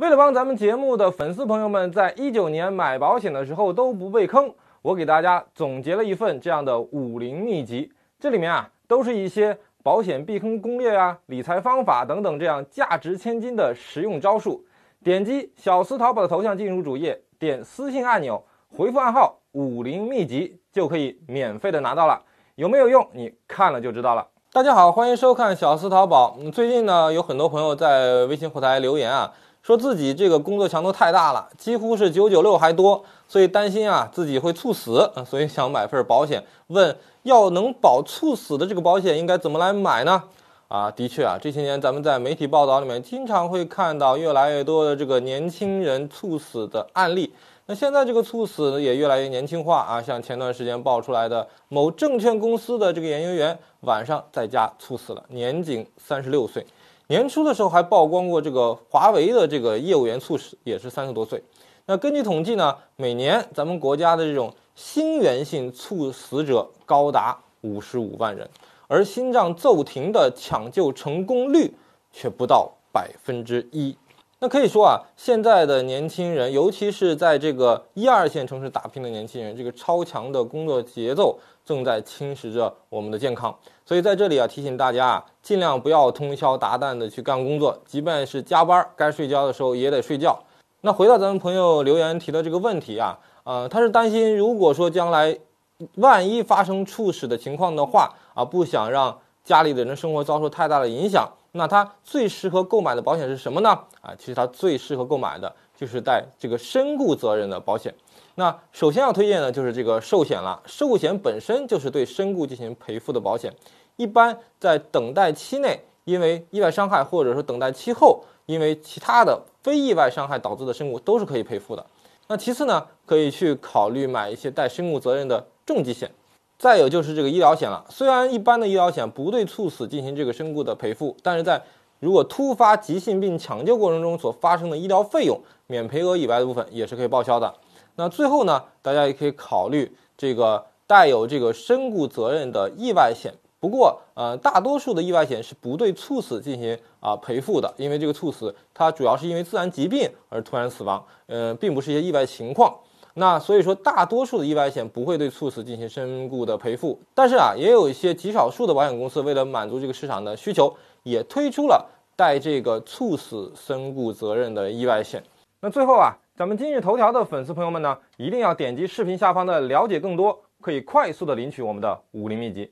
为了帮咱们节目的粉丝朋友们，在一九年买保险的时候都不被坑，我给大家总结了一份这样的武林秘籍，这里面啊，都是一些保险避坑攻略啊、理财方法等等这样价值千金的实用招数。点击小司淘宝的头像进入主页，点私信按钮，回复暗号“武林秘籍”就可以免费的拿到了。有没有用？你看了就知道了。大家好，欢迎收看小司淘宝。最近呢，有很多朋友在微信后台留言啊。说自己这个工作强度太大了，几乎是九九六还多，所以担心啊自己会猝死，所以想买份保险。问要能保猝死的这个保险应该怎么来买呢？啊，的确啊，这些年咱们在媒体报道里面经常会看到越来越多的这个年轻人猝死的案例。那现在这个猝死也越来越年轻化啊，像前段时间爆出来的某证券公司的这个研究员晚上在家猝死了，年仅三十六岁。年初的时候还曝光过这个华为的这个业务员猝死，也是三十多岁。那根据统计呢，每年咱们国家的这种心源性猝死者高达五十五万人，而心脏骤停的抢救成功率却不到百分之一。那可以说啊，现在的年轻人，尤其是在这个一二线城市打拼的年轻人，这个超强的工作节奏正在侵蚀着我们的健康。所以在这里啊，提醒大家啊，尽量不要通宵达旦的去干工作，即便是加班，该睡觉的时候也得睡觉。那回到咱们朋友留言提的这个问题啊，呃，他是担心，如果说将来万一发生猝死的情况的话啊，不想让。家里的人生活遭受太大的影响，那他最适合购买的保险是什么呢？啊，其实他最适合购买的就是带这个身故责任的保险。那首先要推荐的就是这个寿险了。寿险本身就是对身故进行赔付的保险，一般在等待期内因为意外伤害，或者说等待期后因为其他的非意外伤害导致的身故都是可以赔付的。那其次呢，可以去考虑买一些带身故责任的重疾险。再有就是这个医疗险了，虽然一般的医疗险不对猝死进行这个身故的赔付，但是在如果突发急性病抢救过程中所发生的医疗费用，免赔额以外的部分也是可以报销的。那最后呢，大家也可以考虑这个带有这个身故责任的意外险。不过，呃，大多数的意外险是不对猝死进行啊赔付的，因为这个猝死它主要是因为自然疾病而突然死亡，呃，并不是一些意外情况。那所以说，大多数的意外险不会对猝死进行身故的赔付，但是啊，也有一些极少数的保险公司为了满足这个市场的需求，也推出了带这个猝死身故责任的意外险。那最后啊，咱们今日头条的粉丝朋友们呢，一定要点击视频下方的了解更多，可以快速的领取我们的武林秘籍。